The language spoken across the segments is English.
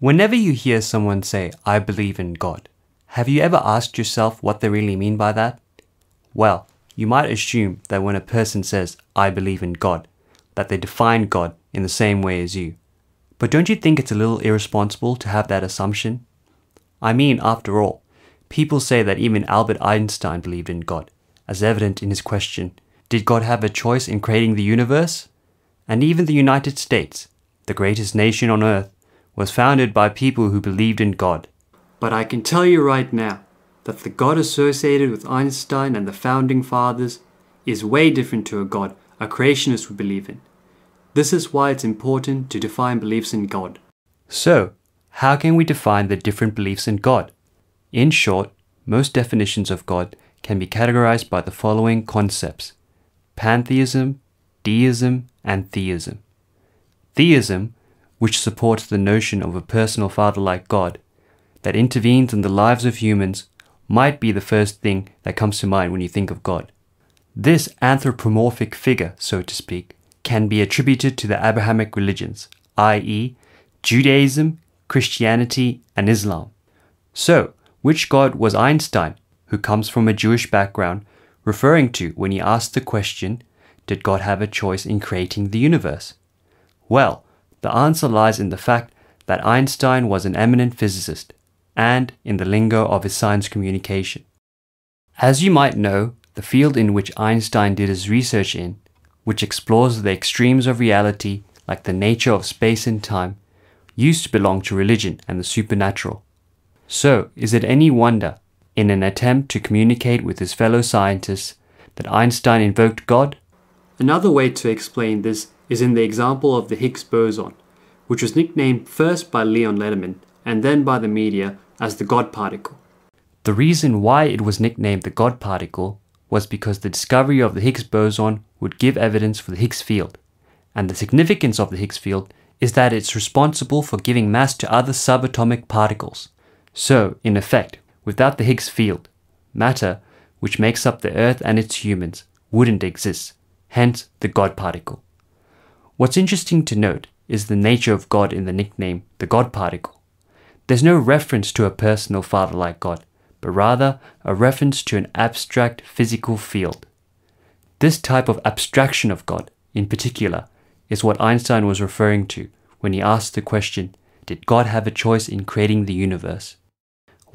Whenever you hear someone say, I believe in God, have you ever asked yourself what they really mean by that? Well, you might assume that when a person says, I believe in God, that they define God in the same way as you. But don't you think it's a little irresponsible to have that assumption? I mean, after all, people say that even Albert Einstein believed in God, as evident in his question, Did God have a choice in creating the universe? And even the United States, the greatest nation on earth, was founded by people who believed in God. But I can tell you right now that the God associated with Einstein and the founding fathers is way different to a God a creationist would believe in. This is why it's important to define beliefs in God. So, how can we define the different beliefs in God? In short, most definitions of God can be categorized by the following concepts pantheism, deism, and theism. Theism which supports the notion of a personal Father like God that intervenes in the lives of humans, might be the first thing that comes to mind when you think of God. This anthropomorphic figure, so to speak, can be attributed to the Abrahamic religions, i.e., Judaism, Christianity, and Islam. So, which God was Einstein, who comes from a Jewish background, referring to when he asked the question, Did God have a choice in creating the universe? Well, the answer lies in the fact that Einstein was an eminent physicist and in the lingo of his science communication. As you might know, the field in which Einstein did his research in, which explores the extremes of reality like the nature of space and time, used to belong to religion and the supernatural. So, is it any wonder, in an attempt to communicate with his fellow scientists, that Einstein invoked God? Another way to explain this is in the example of the Higgs boson, which was nicknamed first by Leon Lederman and then by the media as the God particle. The reason why it was nicknamed the God particle was because the discovery of the Higgs boson would give evidence for the Higgs field, and the significance of the Higgs field is that it's responsible for giving mass to other subatomic particles. So, in effect, without the Higgs field, matter, which makes up the Earth and its humans, wouldn't exist, hence the God particle. What's interesting to note is the nature of God in the nickname the God particle. There's no reference to a personal father like God, but rather a reference to an abstract physical field. This type of abstraction of God, in particular, is what Einstein was referring to when he asked the question Did God have a choice in creating the universe?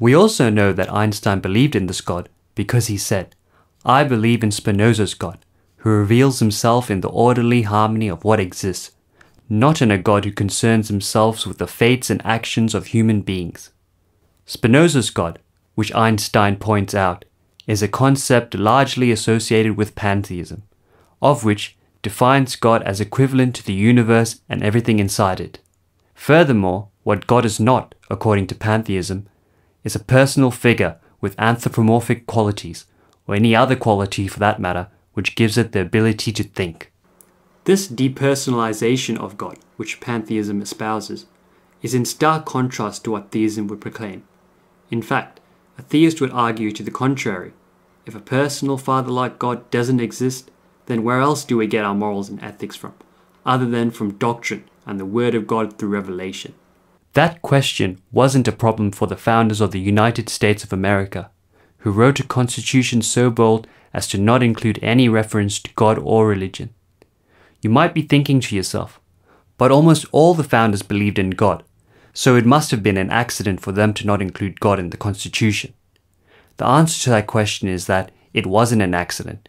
We also know that Einstein believed in this God because he said, I believe in Spinoza's God, who reveals himself in the orderly harmony of what exists, not in a God who concerns himself with the fates and actions of human beings. Spinoza's God, which Einstein points out, is a concept largely associated with pantheism, of which defines God as equivalent to the universe and everything inside it. Furthermore, what God is not, according to pantheism, is a personal figure with anthropomorphic qualities, or any other quality for that matter, which gives it the ability to think. This depersonalization of God, which pantheism espouses, is in stark contrast to what theism would proclaim. In fact, a theist would argue to the contrary. If a personal father like God doesn't exist, then where else do we get our morals and ethics from, other than from doctrine and the Word of God through revelation? That question wasn't a problem for the founders of the United States of America who wrote a constitution so bold as to not include any reference to God or religion. You might be thinking to yourself, but almost all the founders believed in God, so it must have been an accident for them to not include God in the Constitution. The answer to that question is that it wasn't an accident.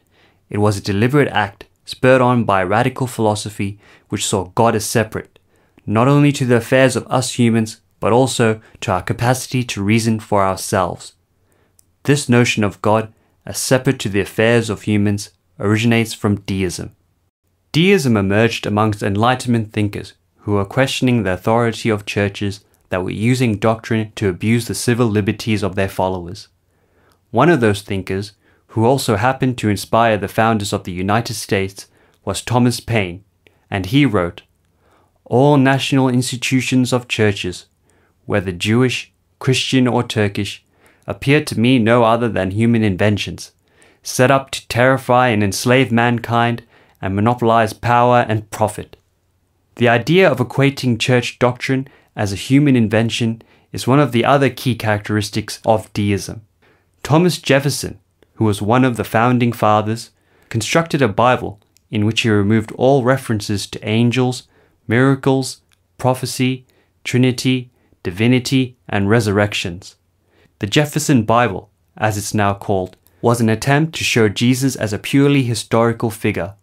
It was a deliberate act spurred on by radical philosophy which saw God as separate, not only to the affairs of us humans, but also to our capacity to reason for ourselves. This notion of God as separate to the affairs of humans originates from deism. Deism emerged amongst Enlightenment thinkers who were questioning the authority of churches that were using doctrine to abuse the civil liberties of their followers. One of those thinkers, who also happened to inspire the founders of the United States, was Thomas Paine, and he wrote All national institutions of churches, whether Jewish, Christian, or Turkish, appear to me no other than human inventions, set up to terrify and enslave mankind and monopolize power and profit. The idea of equating church doctrine as a human invention is one of the other key characteristics of deism. Thomas Jefferson, who was one of the founding fathers, constructed a Bible in which he removed all references to angels, miracles, prophecy, trinity, divinity, and resurrections. The Jefferson Bible, as it's now called, was an attempt to show Jesus as a purely historical figure.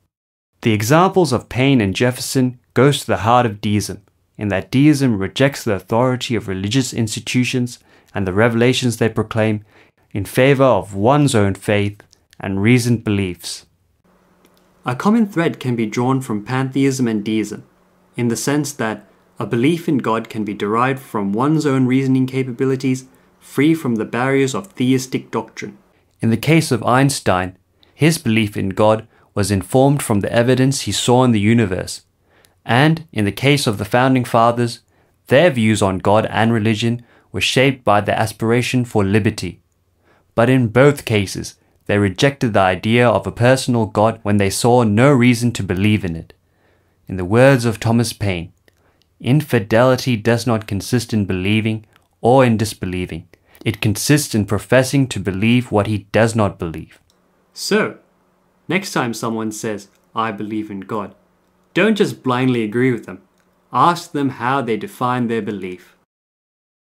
The examples of Paine and Jefferson goes to the heart of deism, in that deism rejects the authority of religious institutions and the revelations they proclaim in favor of one's own faith and reasoned beliefs. A common thread can be drawn from pantheism and deism, in the sense that a belief in God can be derived from one's own reasoning capabilities free from the barriers of theistic doctrine. In the case of Einstein, his belief in God was informed from the evidence he saw in the universe. And in the case of the Founding Fathers, their views on God and religion were shaped by their aspiration for liberty. But in both cases, they rejected the idea of a personal God when they saw no reason to believe in it. In the words of Thomas Paine, infidelity does not consist in believing or in disbelieving, it consists in professing to believe what he does not believe. So, next time someone says, I believe in God, don't just blindly agree with them. Ask them how they define their belief.